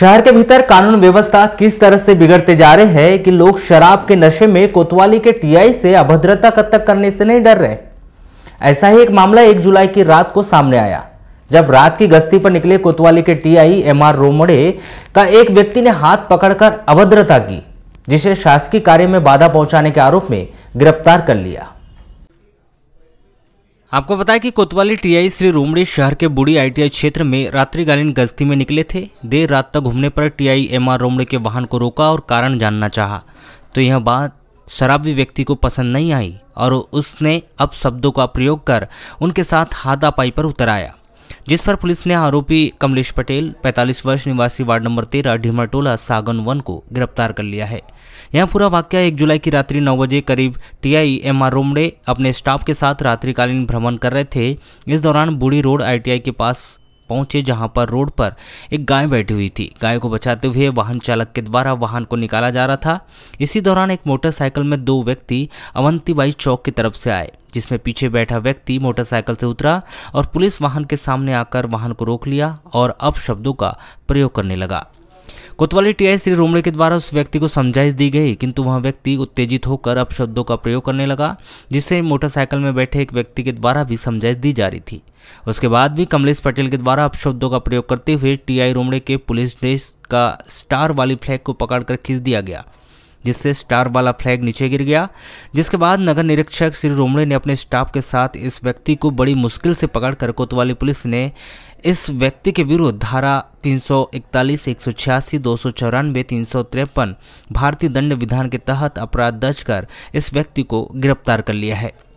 शहर के भीतर कानून व्यवस्था किस तरह से बिगड़ते जा रहे हैं कि लोग शराब के नशे में कोतवाली के टीआई से अभद्रता तक करने से नहीं डर रहे ऐसा ही एक मामला एक जुलाई की रात को सामने आया जब रात की गश्ती पर निकले कोतवाली के टीआई एमआर रोमड़े का एक व्यक्ति ने हाथ पकड़कर अभद्रता की जिसे शासकीय कार्य में बाधा पहुंचाने के आरोप में गिरफ्तार कर लिया आपको बताया कि कोतवाली टीआई श्री रोमड़ी शहर के बूढ़ी आईटीआई क्षेत्र में रात्रिकालीन गश्ती में निकले थे देर रात तक घूमने पर टीआई एमआर रोमड़े के वाहन को रोका और कारण जानना चाहा तो यह बात शराबी व्यक्ति को पसंद नहीं आई और उसने अब शब्दों का प्रयोग कर उनके साथ हाथापाई पर उतर आया जिस पर पुलिस ने आरोपी कमलेश पटेल 45 वर्ष निवासी वार्ड नंबर तेरह ढीमाटोला सागन वन को गिरफ्तार कर लिया है यह पूरा वाक्य एक जुलाई की रात्रि नौ बजे करीब टीआई एम आर रोमड़े अपने स्टाफ के साथ रात्रिकालीन भ्रमण कर रहे थे इस दौरान बूढ़ी रोड आईटीआई के पास पहुंचे जहां पर रोड पर एक गाय बैठी हुई थी गाय को बचाते हुए वाहन चालक के द्वारा वाहन को निकाला जा रहा था इसी दौरान एक मोटरसाइकिल में दो व्यक्ति अवंतीबाई चौक की तरफ से आए जिसमें पीछे बैठा व्यक्ति मोटरसाइकिल से उतरा और पुलिस वाहन के सामने आकर वाहन को रोक लिया और अब शब्दों का प्रयोग करने लगा कोतवाली टीआई श्री रोमड़े के द्वारा उस व्यक्ति को समझाइश दी गई किंतु वह व्यक्ति उत्तेजित होकर अब शब्दों का प्रयोग करने लगा जिसे मोटरसाइकिल में बैठे एक व्यक्ति के द्वारा भी समझाइश दी जा रही थी उसके बाद भी कमलेश पटेल के द्वारा शब्दों का प्रयोग करते हुए टीआई रोमड़े के पुलिस ड्रेस का स्टार वाली फ्लैग को पकड़कर खींच दिया गया जिससे स्टार वाला फ्लैग नीचे गिर गया जिसके बाद नगर निरीक्षक श्री रोमड़े ने अपने स्टाफ के साथ इस व्यक्ति को बड़ी मुश्किल से पकड़कर कोतवाली पुलिस ने इस व्यक्ति के विरुद्ध धारा 341, 186, दो सौ चौरानवे तीन सौ तिरपन भारतीय दंड विधान के तहत अपराध दर्ज कर इस व्यक्ति को गिरफ्तार कर लिया है